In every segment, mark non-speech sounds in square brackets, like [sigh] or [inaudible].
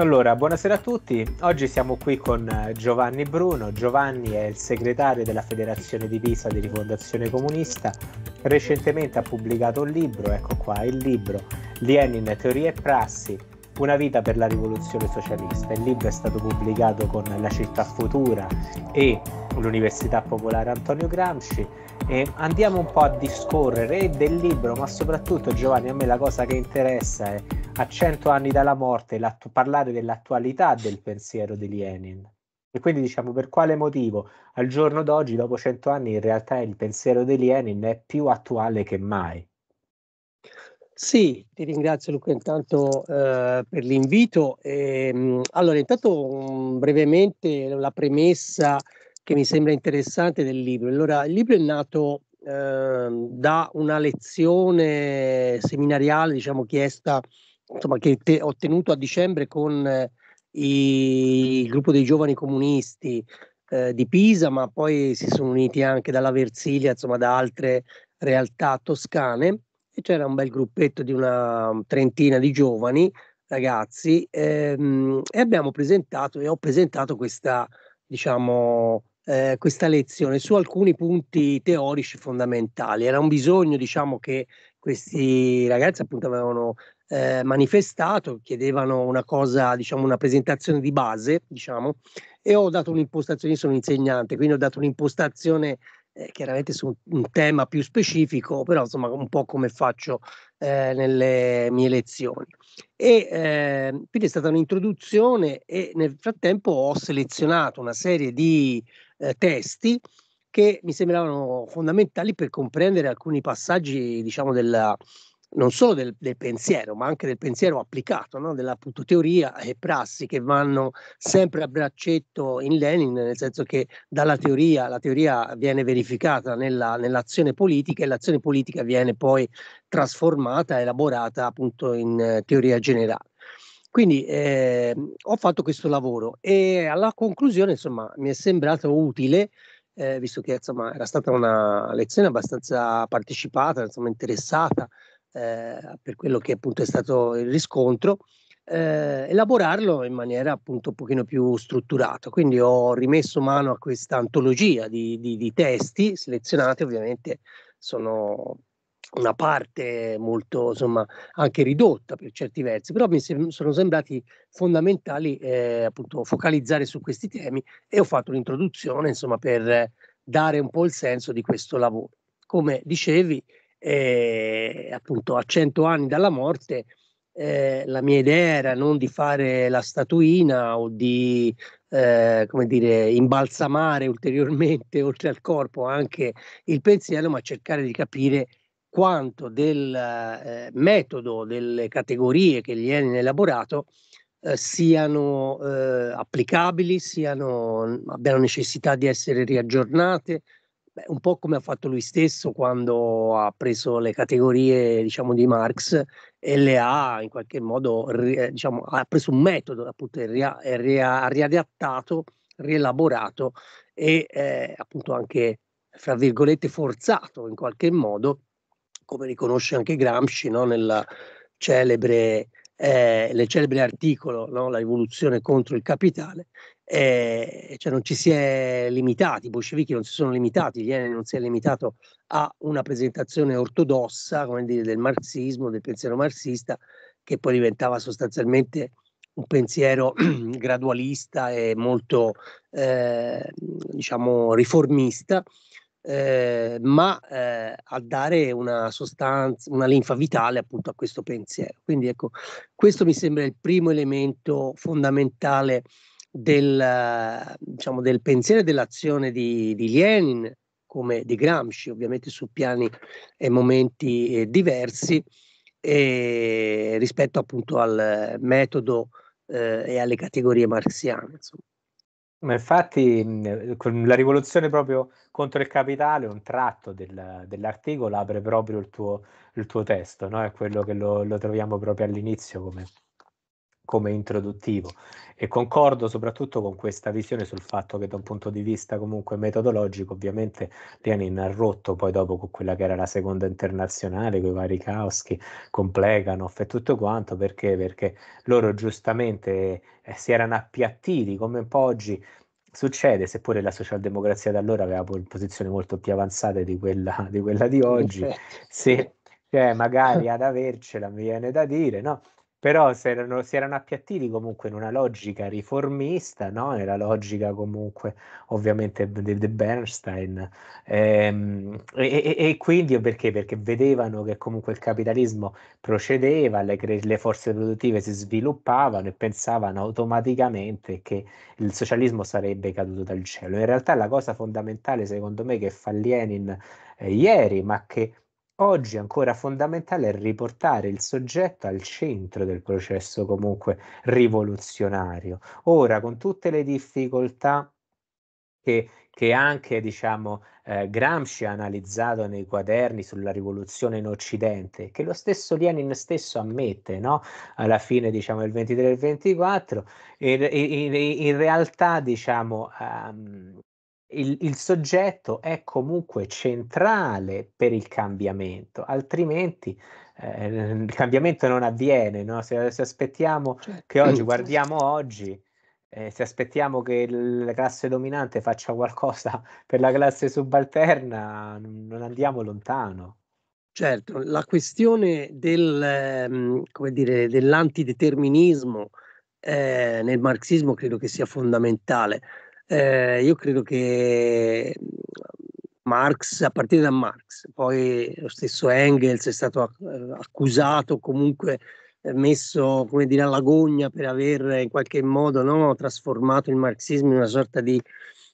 Allora, buonasera a tutti. Oggi siamo qui con eh, Giovanni Bruno. Giovanni è il segretario della Federazione di Pisa di Rifondazione Comunista. Recentemente ha pubblicato un libro, ecco qua, il libro Lenin, Teorie e Prassi, una vita per la rivoluzione socialista. Il libro è stato pubblicato con La città futura e l'Università Popolare Antonio Gramsci. E andiamo un po' a discorrere del libro, ma soprattutto Giovanni, a me la cosa che interessa è a cento anni dalla morte parlare dell'attualità del pensiero di Lenin. E quindi diciamo per quale motivo al giorno d'oggi, dopo cento anni, in realtà il pensiero di Lenin è più attuale che mai. Sì, ti ringrazio Luca intanto eh, per l'invito. E, ehm, allora, intanto mh, mm, brevemente la premessa che mi sembra interessante del libro. Allora, il libro è nato eh, da una lezione seminariale, diciamo, chiesta, insomma, che te, ho tenuto a dicembre con eh, i, il gruppo dei giovani comunisti eh, di Pisa, ma poi si sono uniti anche dalla Versilia, insomma, da altre realtà toscane e c'era un bel gruppetto di una mm, trentina di giovani ragazzi ehm, e abbiamo presentato e ho presentato questa, diciamo, eh, questa lezione su alcuni punti teorici fondamentali. Era un bisogno, diciamo, che questi ragazzi appunto avevano eh, manifestato, chiedevano una cosa, diciamo, una presentazione di base, diciamo, e ho dato un'impostazione, io sono insegnante, quindi ho dato un'impostazione eh, chiaramente su un tema più specifico, però insomma un po' come faccio eh, nelle mie lezioni. E eh, quindi è stata un'introduzione e nel frattempo ho selezionato una serie di eh, testi che mi sembravano fondamentali per comprendere alcuni passaggi diciamo della, non solo del, del, pensiero, ma anche del pensiero applicato, no? della appunto, teoria e prassi che vanno sempre a braccetto in Lenin, nel senso che dalla teoria la teoria viene verificata nella, nell'azione politica e l'azione politica viene poi trasformata, elaborata appunto in eh, teoria generale. Quindi eh, ho fatto questo lavoro e alla conclusione insomma mi è sembrato utile eh, visto che insomma, era stata una lezione abbastanza partecipata, insomma, interessata, eh, per quello che appunto è stato il riscontro, eh, elaborarlo in maniera appunto un pochino più strutturata. Quindi ho rimesso mano a questa antologia di, di, di testi selezionati, ovviamente sono una parte molto insomma anche ridotta per certi versi però mi sono sembrati fondamentali eh, appunto focalizzare su questi temi e ho fatto un'introduzione insomma per dare un po' il senso di questo lavoro come dicevi eh, appunto a cento anni dalla morte, eh, la mia idea era non di fare la statuina o di eh, come dire, imbalsamare ulteriormente [laughs] oltre al corpo anche il pensiero, ma cercare di capire quanto del eh, metodo, delle categorie che gli hanno elaborato eh, siano eh, applicabili, siano, abbiano necessità di essere riaggiornate, Beh, un po' come ha fatto lui stesso quando ha preso le categorie diciamo, di Marx e le ha in qualche modo eh, diciamo, ha preso un metodo appunto, e ria, riadattato, rielaborato e eh, appunto anche fra virgolette forzato in qualche modo come riconosce anche Gramsci no? nel celebre, eh, celebre articolo no? La rivoluzione contro il capitale eh, cioè non ci si è limitati, i bolscevichi non si sono limitati, Viene non si è limitato a una presentazione ortodossa, come dire, del marxismo, del pensiero marxista, che poi diventava sostanzialmente un pensiero [clears throat] gradualista e molto, eh, diciamo, riformista, eh, ma eh, a dare una sostanza, una linfa vitale appunto a questo pensiero. Quindi ecco, questo mi sembra il primo elemento fondamentale del, diciamo, del pensiero e dell'azione di, di, Lenin, come di Gramsci, ovviamente su piani e momenti eh, diversi, e rispetto appunto al metodo eh, e alle categorie marxiane. Insomma. Ma infatti con la rivoluzione proprio contro il capitale, un tratto del, dell'articolo apre proprio il tuo, il tuo testo, no? è quello che lo, lo troviamo proprio all'inizio come, come introduttivo e concordo soprattutto con questa visione sul fatto che da un punto di vista comunque metodologico ovviamente Lianin ha rotto poi dopo con quella che era la seconda internazionale con i vari Kauschi, con Pleganov e tutto quanto perché? perché loro giustamente eh, si erano appiattiti come un po' oggi succede, seppure la socialdemocrazia da allora aveva posizioni molto più avanzate di quella di, quella di oggi, certo. sì, cioè, magari ad avercela mi viene da dire, no? Però si erano, si erano, appiattiti comunque in una logica riformista, no? nella logica comunque ovviamente di, di Bernstein. Ehm, e, e, e, quindi perché? Perché vedevano che comunque il capitalismo procedeva, le, le forze produttive si sviluppavano e pensavano automaticamente che il socialismo sarebbe caduto dal cielo. In realtà la cosa fondamentale secondo me che fa Lenin eh, ieri, ma che oggi ancora fondamentale è riportare il soggetto al centro del processo comunque rivoluzionario. Ora, con tutte le difficoltà che, che anche diciamo, eh, Gramsci ha analizzato nei quaderni sulla rivoluzione in Occidente, che lo stesso Lenin stesso ammette no? alla fine diciamo, del 23 e del 24, in, in, in realtà diciamo, um, il, il, soggetto è comunque centrale per il cambiamento, altrimenti eh, il cambiamento non avviene. No? Se, se, aspettiamo certo. che oggi certo. guardiamo oggi, eh, se aspettiamo che il, la classe dominante faccia qualcosa per la classe subalterna, non andiamo lontano. Certo, la questione del, ehm, dire, dell'antideterminismo eh, nel marxismo credo che sia fondamentale eh, io credo che mhmm, Marx, a partire da Marx, poi lo stesso Engels è stato eh, accusato, comunque eh, messo come dire, alla gogna per aver in qualche modo no, trasformato il marxismo in una sorta di,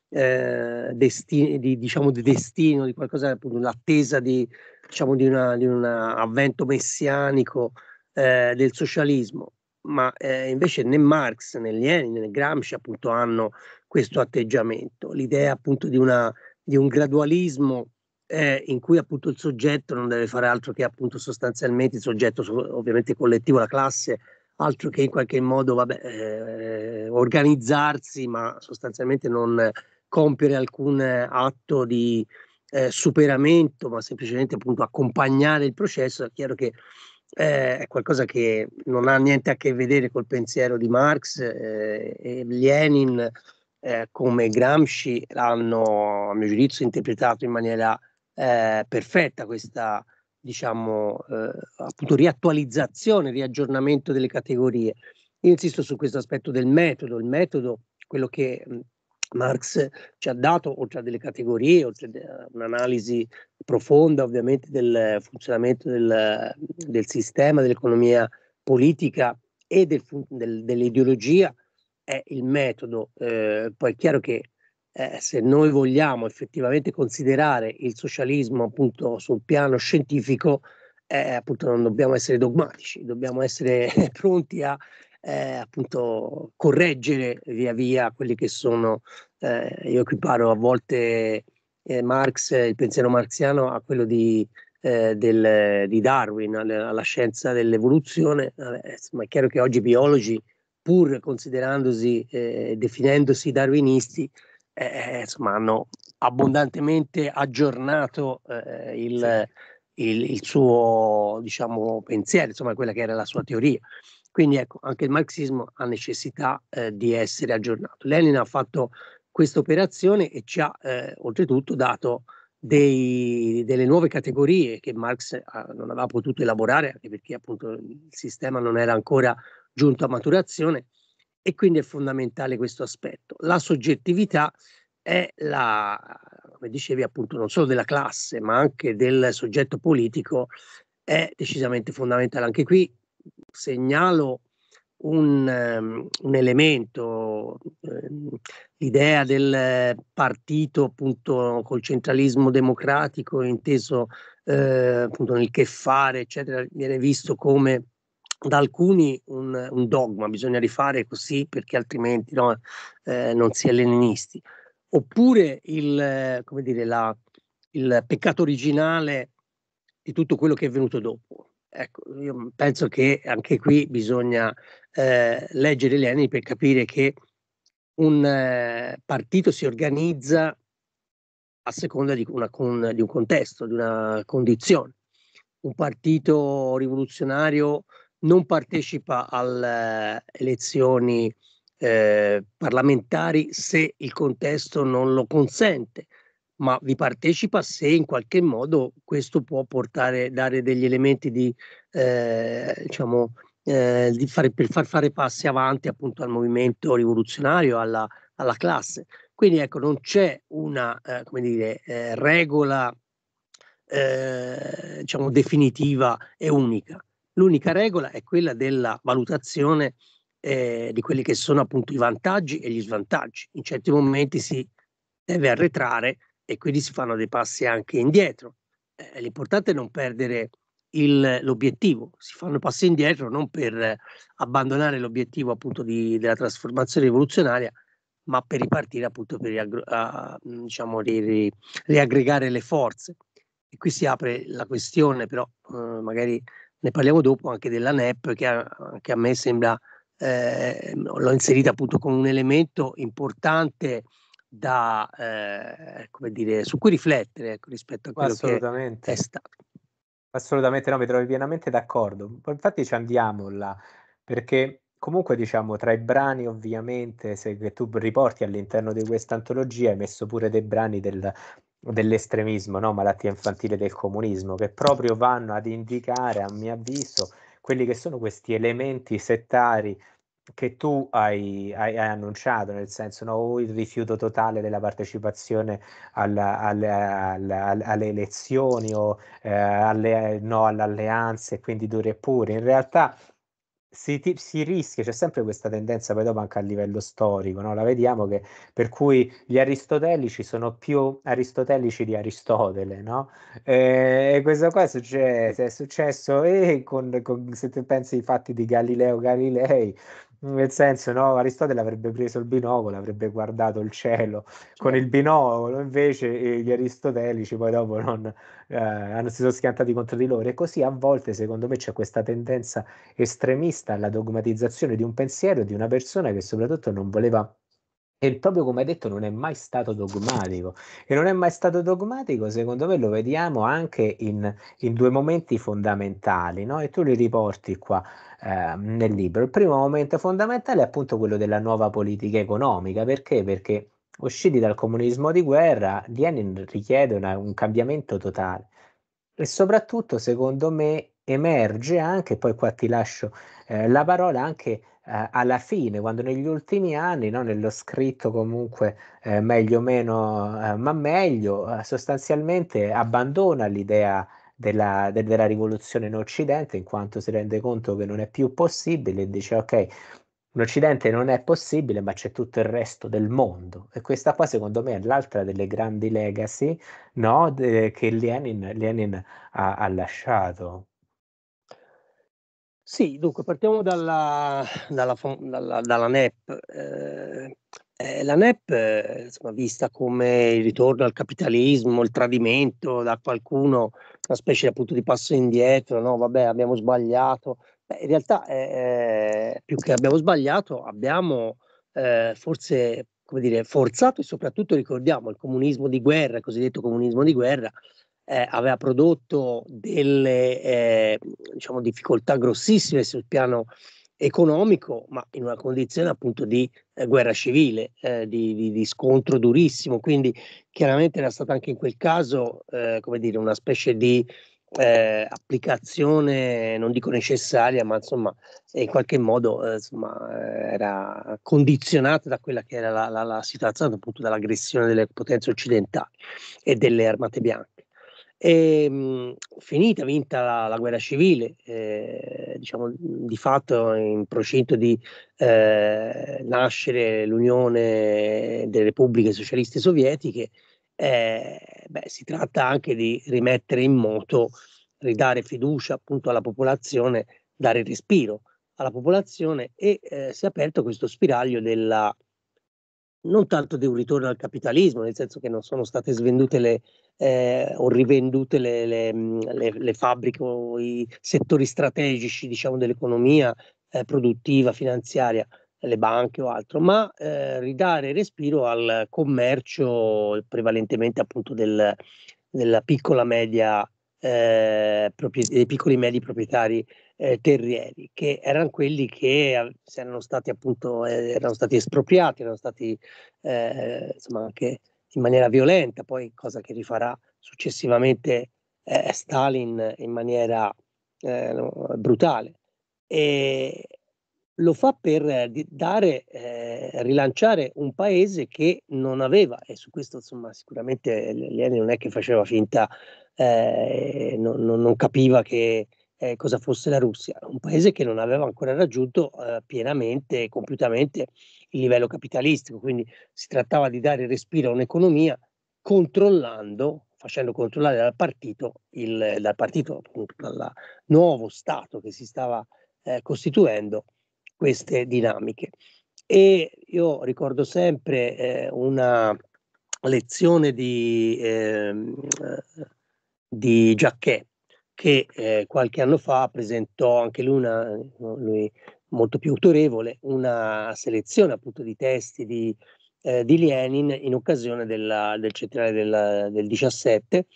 eh, desti- di, diciamo, di destino, di qualcosa, appunto, l'attesa di, diciamo, di un avvento messianico eh, del socialismo. Ma eh, invece né Marx né Lenin né Gramsci appunto hanno questo atteggiamento, l'idea appunto di, una, di un gradualismo eh, in cui appunto il soggetto non deve fare altro che appunto sostanzialmente il soggetto ovviamente collettivo, la classe, altro che in qualche modo vabbè, eh, organizzarsi ma sostanzialmente non compiere alcun atto di eh, superamento ma semplicemente appunto accompagnare il processo, è chiaro che eh, è qualcosa che non ha niente a che vedere col pensiero di Marx eh, e Lenin eh, come Gramsci l'hanno, a mio giudizio, interpretato in maniera eh, perfetta questa diciamo eh, appunto riattualizzazione, riaggiornamento delle categorie. Io insisto su questo aspetto del metodo, il metodo, quello che mh, mm, Marx ci ha dato, oltre a delle categorie, oltre a eh, un'analisi profonda ovviamente del funzionamento del, del sistema, dell'economia politica e del, del, dell'ideologia, è il metodo. Eh, poi è chiaro che eh, se noi vogliamo effettivamente considerare il socialismo appunto sul piano scientifico, eh, appunto non dobbiamo essere dogmatici, dobbiamo essere [laughs] pronti a eh, appunto correggere via via quelli che sono, eh, io equiparo a volte eh, Marx, eh, il pensiero marziano a quello di, del, di Darwin, alla, alla scienza dell'evoluzione, Vabbè, insomma è chiaro che oggi i biologi pur considerandosi, eh, definendosi darwinisti, eh, eh, insomma, hanno abbondantemente aggiornato eh, il, il, il, suo diciamo, pensiero, insomma, quella che era la sua teoria. Quindi ecco, anche il marxismo ha necessità eh, di essere aggiornato. Lenin ha fatto questa operazione e ci ha eh, oltretutto dato dei, delle nuove categorie che Marx non aveva potuto elaborare, anche perché appunto il sistema non era ancora giunto a maturazione e quindi è fondamentale questo aspetto. La soggettività è la, come dicevi appunto, non solo della classe ma anche del soggetto politico è decisamente fondamentale. Anche qui segnalo un, ehm, un elemento, ehm, l'idea del partito appunto col centralismo democratico inteso eh, appunto nel che fare, eccetera, viene visto come da alcuni un, un, dogma, bisogna rifare così perché altrimenti no, eh, non si è leninisti, oppure il, come dire, la, il peccato originale di tutto quello che è venuto dopo. Ecco, io penso che anche qui bisogna eh, leggere Lenin per capire che un eh, partito si organizza a seconda di, una, con, di un contesto, di una condizione. Un partito rivoluzionario non partecipa alle elezioni eh, parlamentari se il contesto non lo consente, ma vi partecipa se in qualche modo questo può portare, dare degli elementi di, eh, diciamo, eh, di fare, per far fare passi avanti appunto al movimento rivoluzionario, alla, alla classe. Quindi ecco, non c'è una eh, come dire, eh, regola eh, diciamo, definitiva e unica. L'unica regola è quella della valutazione eh, di quelli che sono appunto i vantaggi e gli svantaggi. In certi momenti si deve arretrare e quindi si fanno dei passi anche indietro. Eh, l'importante è non perdere il, l'obiettivo, si fanno passi indietro non per abbandonare l'obiettivo appunto di, della trasformazione rivoluzionaria, ma per ripartire appunto per riaggr- a, diciamo, ri, ri, riaggregare le forze. E qui si apre la questione, però eh, magari ne parliamo dopo anche della NEP che a, anche a me sembra, eh, l'ho inserita appunto come un elemento importante da, eh, come dire, su cui riflettere ecco, rispetto a quello che è stato. Assolutamente no, mi trovi pienamente d'accordo. Infatti ci andiamo là, perché comunque diciamo tra i brani ovviamente se che tu riporti all'interno di questa antologia hai messo pure dei brani del, dell'estremismo, no? malattia infantile del comunismo, che proprio vanno ad indicare, a mio avviso, quelli che sono questi elementi settari che tu hai, hai, hai annunciato, nel senso no? il rifiuto totale della partecipazione alla, alla, alla, alle elezioni o eh, alle, no, alle alleanze, quindi dure e pure. In realtà si, si, rischia, c'è sempre questa tendenza poi dopo anche a livello storico, no? la vediamo che per cui gli aristotelici sono più aristotelici di Aristotele, no? Eh, e questo qua succede, è successo e eh, con, con, se tu pensi ai fatti di Galileo Galilei, nel senso, no, Aristotele avrebbe preso il binocolo, avrebbe guardato il cielo con il certo. binocolo, invece eh, gli aristotelici poi dopo non, eh, si sono schiantati contro di loro. E così a volte, secondo me, c'è questa tendenza estremista alla dogmatizzazione di un pensiero di una persona che soprattutto non voleva e proprio come hai detto, non è mai stato dogmatico. E non è mai stato dogmatico, secondo me lo vediamo anche in, in due momenti fondamentali, no? e tu li riporti qua eh, nel libro. Il primo momento fondamentale è appunto quello della nuova politica economica. Perché? Perché usciti dal comunismo di guerra, Lenin richiede una, un cambiamento totale. E soprattutto, secondo me, emerge anche, poi qua ti lascio eh, la parola anche eh, alla fine, quando negli ultimi anni, no, nello scritto comunque eh, meglio o meno, eh, ma meglio, eh, sostanzialmente abbandona l'idea della, de- della rivoluzione in Occidente in quanto si rende conto che non è più possibile e dice ok, L'Occidente non è possibile, ma c'è tutto il resto del mondo. E questa qua, secondo me, è l'altra delle grandi legacy no? De- che Lenin, Lenin ha, ha lasciato. Sì, dunque partiamo dalla, dalla, dalla, dalla NEP. Ehm, eh, la NEP, eh, insomma, vista come il ritorno al capitalismo, il tradimento da qualcuno, una specie appunto di passo indietro, no? Vabbè, abbiamo sbagliato. Beh, in realtà, eh, eh, più che abbiamo sbagliato, abbiamo forse, come dire, forzato e soprattutto ricordiamo il comunismo di guerra, il cosiddetto comunismo di guerra, eh, aveva prodotto delle eh, diciamo, difficoltà grossissime sul piano economico, ma in una condizione appunto di eh, guerra civile, eh, di, di, di, scontro durissimo. Quindi chiaramente era stata anche in quel caso, eh, come dire, una specie di eh, applicazione, non dico necessaria, ma insomma in qualche modo insomma, era condizionata da quella che era la, la, la situazione appunto dall'aggressione delle potenze occidentali e delle armate bianche. E, mh, mhmm, finita, vinta la, la guerra civile, eh, diciamo mhmm, di fatto in procinto di eh, nascere l'Unione delle Repubbliche Socialiste Sovietiche, eh, beh, si tratta anche di rimettere in moto, ridare fiducia appunto alla popolazione, dare respiro alla popolazione e eh, si è aperto questo spiraglio della non tanto di un ritorno al capitalismo, nel senso che non sono state svendute le, eh, o rivendute le, mm, le, le, fabbriche o i settori strategici diciamo, dell'economia eh, produttiva, finanziaria, le banche o altro, ma eh, ridare respiro al commercio prevalentemente appunto del, della piccola media, eh, proprie, dei piccoli e medi proprietari eh, terrieri, che erano quelli che ehm, erano stati appunto eh, erano stati espropriati, erano stati eh, insomma anche in maniera violenta, poi cosa che rifarà successivamente eh, Stalin in maniera brutale. E, lo fa per dare, eh, rilanciare un paese che non aveva, e su questo insomma sicuramente Lenin non è che faceva finta, eh, non, non, non, capiva che eh, cosa fosse la Russia, un paese che non aveva ancora raggiunto eh, pienamente e compiutamente il livello capitalistico, quindi si trattava di dare respiro a un'economia controllando, facendo controllare dal partito, il, dal partito, dal nuovo Stato che si stava eh, costituendo queste dinamiche. E io ricordo sempre eh, una lezione di, ehm, eh, di Giacchè, che eh, qualche anno fa presentò anche lui, una, eh, lui molto più autorevole, una selezione appunto di testi di, eh, di Lenin in occasione della, del centenario del, del 17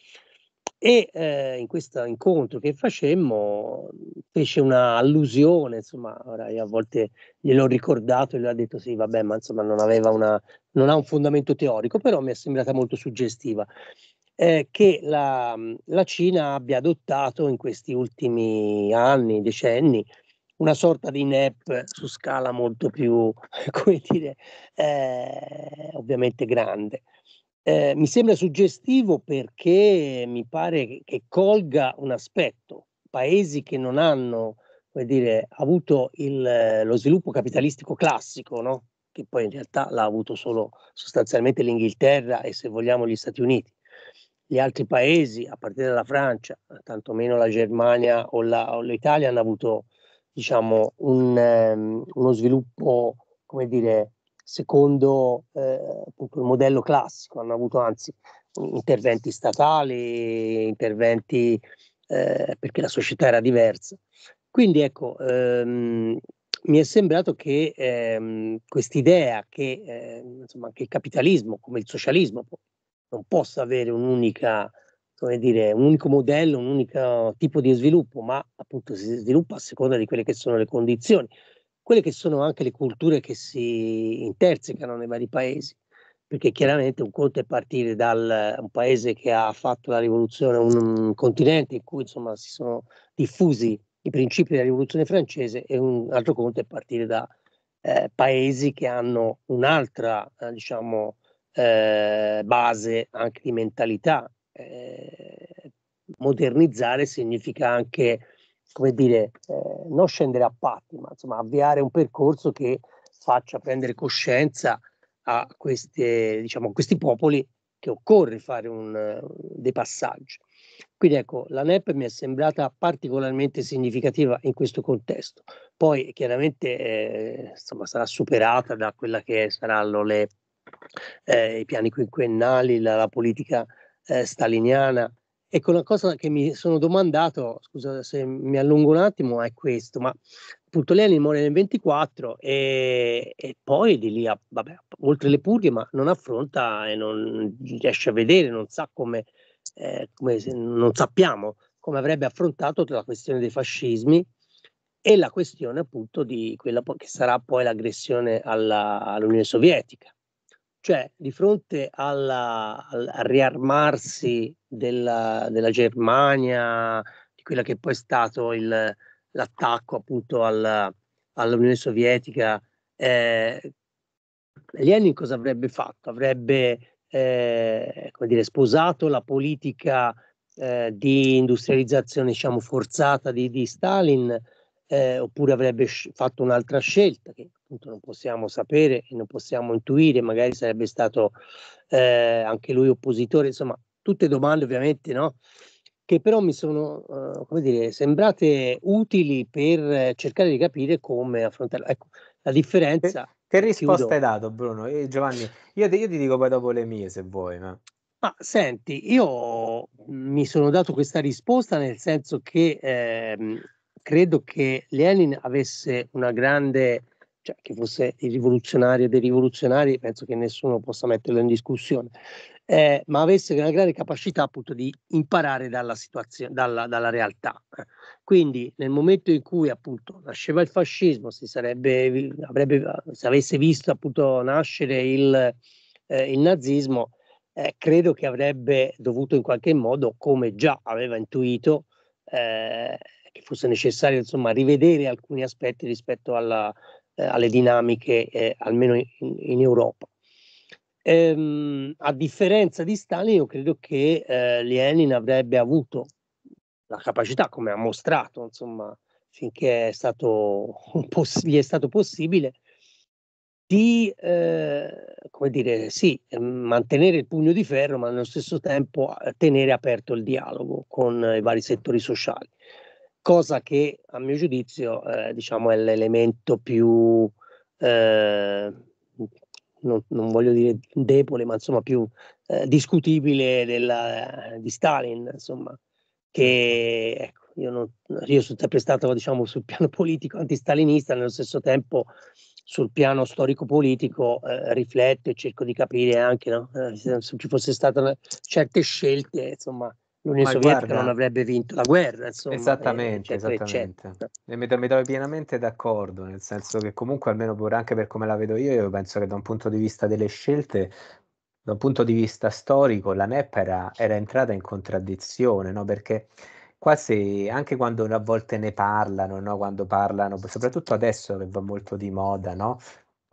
e eh, in questo incontro che facemmo fece una allusione, insomma, ora io a volte gliel'ho ricordato e lui ha detto sì, vabbè, ma insomma non, aveva una, non ha un fondamento teorico, però mi è sembrata molto suggestiva eh, che la, mm, la, Cina abbia adottato in questi ultimi anni, decenni, una sorta di NEP su scala molto più, [laughs] come dire, eh, ovviamente grande. Eh, mi sembra suggestivo perché mi pare che colga un aspetto. Paesi che non hanno come dire, avuto il, eh, lo sviluppo capitalistico classico, no? che poi in realtà l'ha avuto solo sostanzialmente l'Inghilterra e se vogliamo gli Stati Uniti, gli altri paesi, a partire dalla Francia, tantomeno la Germania o, la, o l'Italia, hanno avuto diciamo, un, um, uno sviluppo, come dire, secondo eh, appunto il modello classico, hanno avuto anzi interventi statali, interventi eh, perché la società era diversa. Quindi ecco, ehm, mi è sembrato che ehm, quest'idea che, eh, insomma, anche il capitalismo, come il socialismo, non possa avere un'unica, come dire, un unico modello, un unico tipo di sviluppo, ma appunto si sviluppa a seconda di quelle che sono le condizioni, quelle che sono anche le culture che si intersecano nei vari paesi, perché chiaramente un conto è partire da un paese che ha fatto la rivoluzione, un, un continente in cui insomma si sono diffusi i principi della rivoluzione francese e un altro conto è partire da eh, paesi che hanno un'altra, eh, diciamo, eh, base anche di mentalità. Eh, modernizzare significa anche, come dire, eh, non scendere a patti, ma insomma avviare un percorso che faccia prendere coscienza a queste, diciamo, questi popoli che occorre fare un, dei passaggi. Quindi ecco, la NEP mi è sembrata particolarmente significativa in questo contesto. Poi chiaramente eh, insomma, sarà superata da quella che saranno le eh, i piani quinquennali, la, la politica eh, staliniana. Ecco, una cosa che mi sono domandato, scusa se mi allungo un attimo, è questo, ma appunto Lenin muore nel 24 e, e poi di lì, a, vabbè, oltre le purghe, ma non affronta e non riesce a vedere, non sa come, eh, come non sappiamo come avrebbe affrontato la questione dei fascismi e la questione appunto di quella che sarà poi l'aggressione alla, all'Unione Sovietica. Cioè, di fronte alla, al, riarmarsi della, della, Germania, di quella che poi è stato il, l'attacco appunto al, all'Unione Sovietica, eh, Lenin cosa avrebbe fatto? Avrebbe eh, come dire, sposato la politica eh, di industrializzazione diciamo, forzata di, di Stalin eh, oppure avrebbe fatto un'altra scelta che appunto non possiamo sapere e non possiamo intuire, magari sarebbe stato eh, anche lui oppositore, insomma, tutte domande ovviamente, no? Che però mi sono, eh, come dire, sembrate utili per cercare di capire come affrontare. Ecco, la differenza. Che, che risposta chiudo. hai dato, Bruno? Eh, Giovanni, io, io ti dico poi dopo le mie, se vuoi. Ma... Ma senti, io mi sono dato questa risposta nel senso che eh, credo che Lenin avesse una grande, cioè che fosse il rivoluzionario dei rivoluzionari, penso che nessuno possa metterlo in discussione, eh, ma avesse una grande capacità appunto di imparare dalla situazione, dalla, dalla realtà. Eh. Quindi nel momento in cui appunto nasceva il fascismo, si sarebbe, avrebbe, se avesse visto appunto nascere il, eh, il nazismo, eh, credo che avrebbe dovuto in qualche modo, come già aveva intuito, eh, fosse necessario insomma, rivedere alcuni aspetti rispetto alla, eh, alle dinamiche, eh, almeno in, in Europa. Ehm, a differenza di Stalin, io credo che eh, Lenin avrebbe avuto la capacità, come ha mostrato, insomma, finché è stato poss- gli è stato possibile, di eh, come dire, sì, mantenere il pugno di ferro, ma nello stesso tempo eh, tenere aperto il dialogo con i vari settori sociali cosa che a mio giudizio eh, diciamo è l'elemento più, eh, non, non, voglio dire debole, ma insomma più eh, discutibile della, eh, di Stalin, insomma, che certo. ecco, io, non, io, sono sempre stato diciamo, sul piano [laughs] politico antistalinista, nello stesso tempo sul piano storico-politico eh, rifletto e cerco di capire anche no? eh, se ci fossero state certe scelte insomma, l'Unione Sovietica guarda, non avrebbe vinto la guerra. Insomma, esattamente, eccetera, cioè, esattamente. Eccetera. Mi, mi trovo pienamente d'accordo, nel senso che comunque almeno pure anche per come la vedo io, io penso che da un punto di vista delle scelte da un punto di vista storico la NEP era, era entrata in contraddizione, no? perché quasi anche quando a volte ne parlano, no? quando parlano, soprattutto adesso che va molto di moda, no?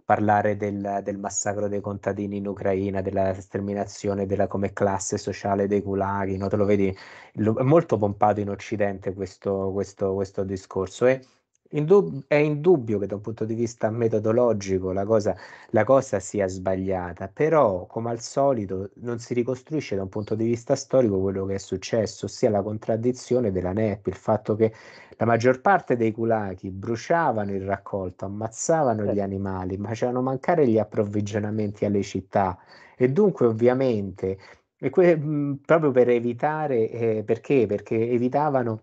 parlare del, del, massacro dei contadini in Ucraina, della sterminazione della come classe sociale dei gulaghi, no? te lo vedi, è molto pompato in Occidente questo, questo, questo discorso e Indub- è indubbio che da un punto di vista metodologico la cosa, la cosa, sia sbagliata, però come al solito non si ricostruisce da un punto di vista storico quello che è successo, ossia la contraddizione della NEP, il fatto che la maggior parte dei culachi bruciavano il raccolto, ammazzavano gli animali, facevano mancare gli approvvigionamenti alle città e dunque ovviamente, e que- proprio per evitare, eh, perché? Perché evitavano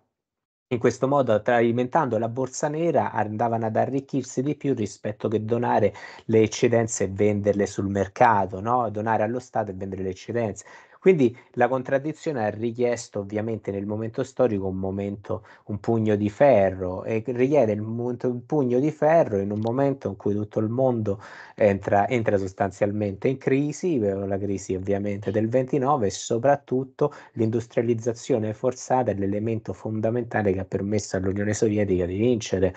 in questo modo, alimentando la borsa nera, andavano ad arricchirsi di più rispetto che donare le eccedenze e venderle sul mercato, no? donare allo Stato e vendere le eccedenze. Quindi la contraddizione ha richiesto ovviamente nel momento storico un momento, un pugno di ferro e richiede momento, un pugno di ferro in un momento in cui tutto il mondo entra, entra sostanzialmente in crisi, eh, la crisi ovviamente del 29 e soprattutto l'industrializzazione forzata è l'elemento fondamentale che ha permesso all'Unione Sovietica di vincere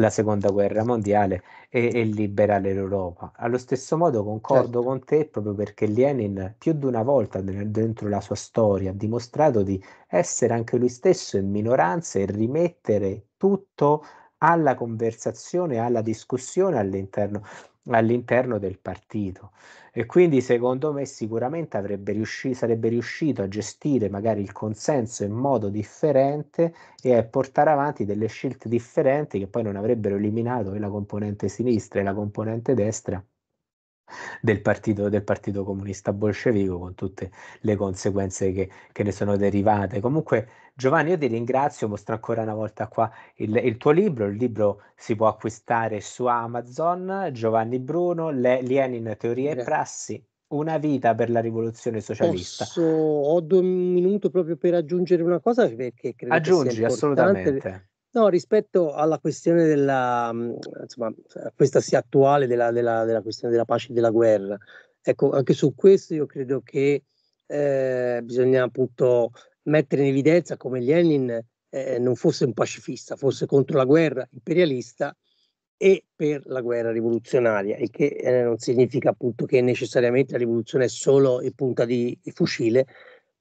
la seconda guerra mondiale e, e liberare l'Europa. Allo stesso modo concordo certo. con te proprio perché Lenin più di una volta dentro la sua storia ha dimostrato di essere anche lui stesso in minoranza e rimettere tutto alla conversazione, alla discussione all'interno all'interno del partito e quindi secondo me sicuramente avrebbe riusci- sarebbe riuscito a gestire magari il consenso in modo differente e a portare avanti delle scelte differenti che poi non avrebbero eliminato la componente sinistra e la componente destra del partito, del partito comunista bolscevico con tutte le conseguenze che, che, ne sono derivate. Comunque Giovanni io ti ringrazio, mostro ancora una volta qua il, il tuo libro, il libro si può acquistare su Amazon, Giovanni Bruno, Le, Lenin, Teorie Grazie. e Prassi, una vita per la rivoluzione socialista. Posso, ho due minuti proprio per aggiungere una cosa perché credo Aggiungi, assolutamente. No, rispetto alla questione della, mm, insomma, questa sia attuale della, della, della questione della pace e della guerra, ecco, anche su questo io credo che eh, bisogna appunto mettere in evidenza come Lenin eh, non fosse un pacifista, fosse contro la guerra imperialista e per la guerra rivoluzionaria, il che eh, non significa appunto che necessariamente la rivoluzione è solo in punta di fucile,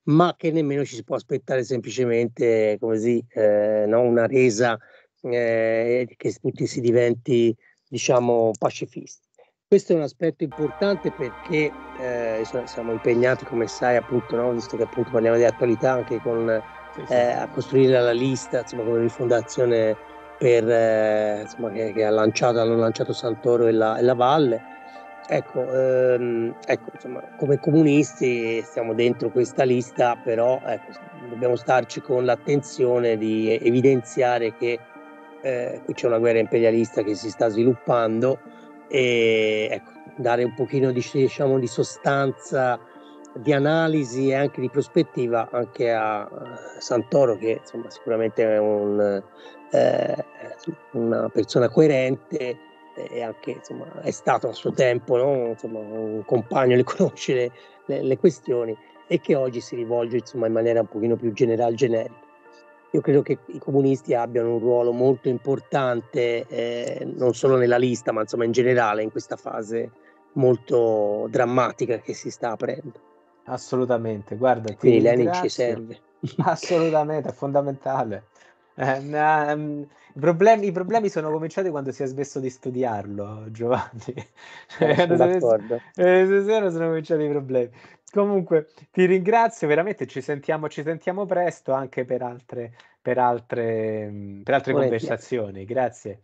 ma che nemmeno ci si può aspettare semplicemente così, eh, no? una resa eh, che tutti si diventi diciamo pacifisti. Questo è un aspetto importante perché eh, siamo impegnati, come sai, appunto, no? visto che appunto parliamo di attualità, anche con, sì, eh, a costruire la lista, insomma, la rifondazione per, eh, insomma, che, che, ha lanciato, hanno lanciato Santoro e la, e la Valle Ecco, ehm, ecco insomma, come comunisti siamo dentro questa lista, però ecco, dobbiamo starci con l'attenzione di evidenziare che eh, qui c'è una guerra imperialista che si sta sviluppando e ecco, dare un pochino di, diciamo, di sostanza, di analisi e anche di prospettiva anche a Santoro che insomma, sicuramente è un, eh, una persona coerente e anche insomma, è stato a suo tempo no? insomma, un compagno, le [laughs] conosce le, le, le, questioni e che oggi si rivolge insomma, in maniera un pochino più generale generica. Io credo che i comunisti abbiano un ruolo molto importante, eh, non solo nella lista, ma insomma in generale in questa fase molto drammatica che si sta aprendo. Assolutamente, guarda. Quindi Lenin ci serve. Assolutamente, è fondamentale. Eh, mm, problemi, I problemi sono cominciati quando si è smesso di studiarlo, Giovanni. [laughs] Cioè, eh, sono d'accordo. Eh, sono cominciati i problemi. Comunque, ti ringrazio veramente, ci sentiamo, ci sentiamo presto anche per altre, per altre, mm, per altre conversazioni. Grazie.